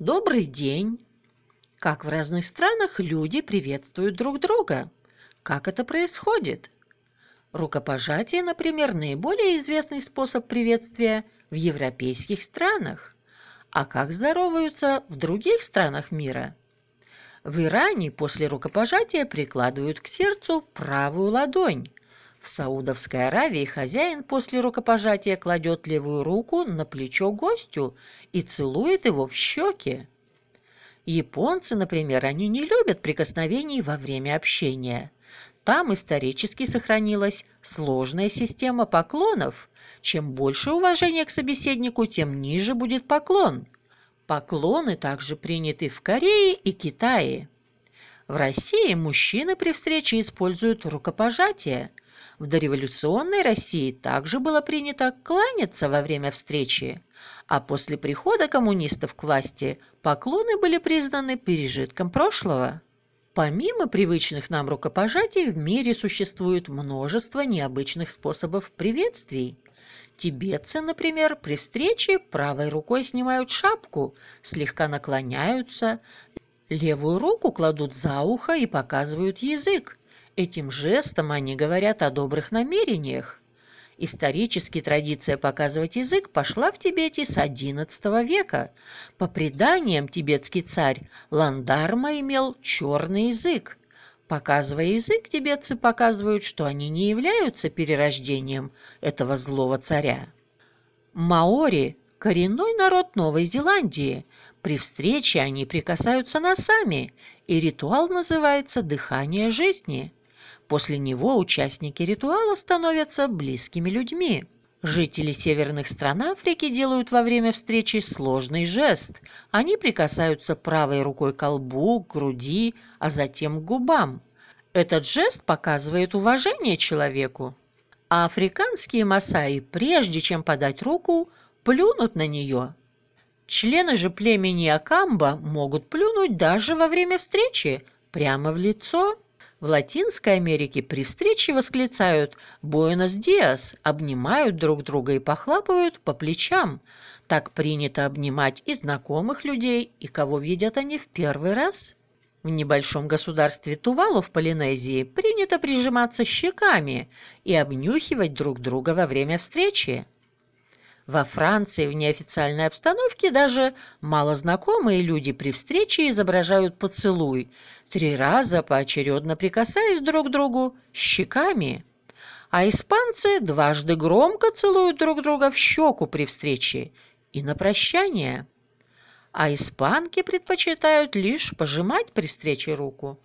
Добрый день. Как в разных странах люди приветствуют друг друга? Как это происходит? Рукопожатие, например, наиболее известный способ приветствия в европейских странах. А как здороваются в других странах мира? В Иране после рукопожатия прикладывают к сердцу правую ладонь, в Саудовской Аравии хозяин после рукопожатия кладет левую руку на плечо гостю и целует его в щеки. Японцы, например, они не любят прикосновений во время общения. Там исторически сохранилась сложная система поклонов. Чем больше уважения к собеседнику, тем ниже будет поклон. Поклоны также приняты в Корее и Китае. В России мужчины при встрече используют рукопожатие. В дореволюционной России также было принято кланяться во время встречи, а после прихода коммунистов к власти поклоны были признаны пережитком прошлого. Помимо привычных нам рукопожатий, в мире существует множество необычных способов приветствий. Тибетцы, например, при встрече правой рукой снимают шапку, слегка наклоняются, левую руку кладут за ухо и показывают язык, Этим жестом они говорят о добрых намерениях. Исторически традиция показывать язык пошла в Тибете с XI века. По преданиям, тибетский царь Ландарма имел черный язык. Показывая язык, тибетцы показывают, что они не являются перерождением этого злого царя. Маори – коренной народ Новой Зеландии. При встрече они прикасаются носами, и ритуал называется «дыхание жизни». После него участники ритуала становятся близкими людьми. Жители северных стран Африки делают во время встречи сложный жест. Они прикасаются правой рукой к колбу, к груди, а затем к губам. Этот жест показывает уважение человеку. А африканские масаи, прежде чем подать руку, плюнут на нее. Члены же племени Акамба могут плюнуть даже во время встречи, прямо в лицо. В Латинской Америке при встрече восклицают «Буэнос диас», обнимают друг друга и похлапывают по плечам. Так принято обнимать и знакомых людей, и кого видят они в первый раз. В небольшом государстве Тувалу в Полинезии принято прижиматься щеками и обнюхивать друг друга во время встречи. Во Франции в неофициальной обстановке даже малознакомые люди при встрече изображают поцелуй, три раза поочередно прикасаясь друг к другу щеками. А испанцы дважды громко целуют друг друга в щеку при встрече и на прощание. А испанки предпочитают лишь пожимать при встрече руку.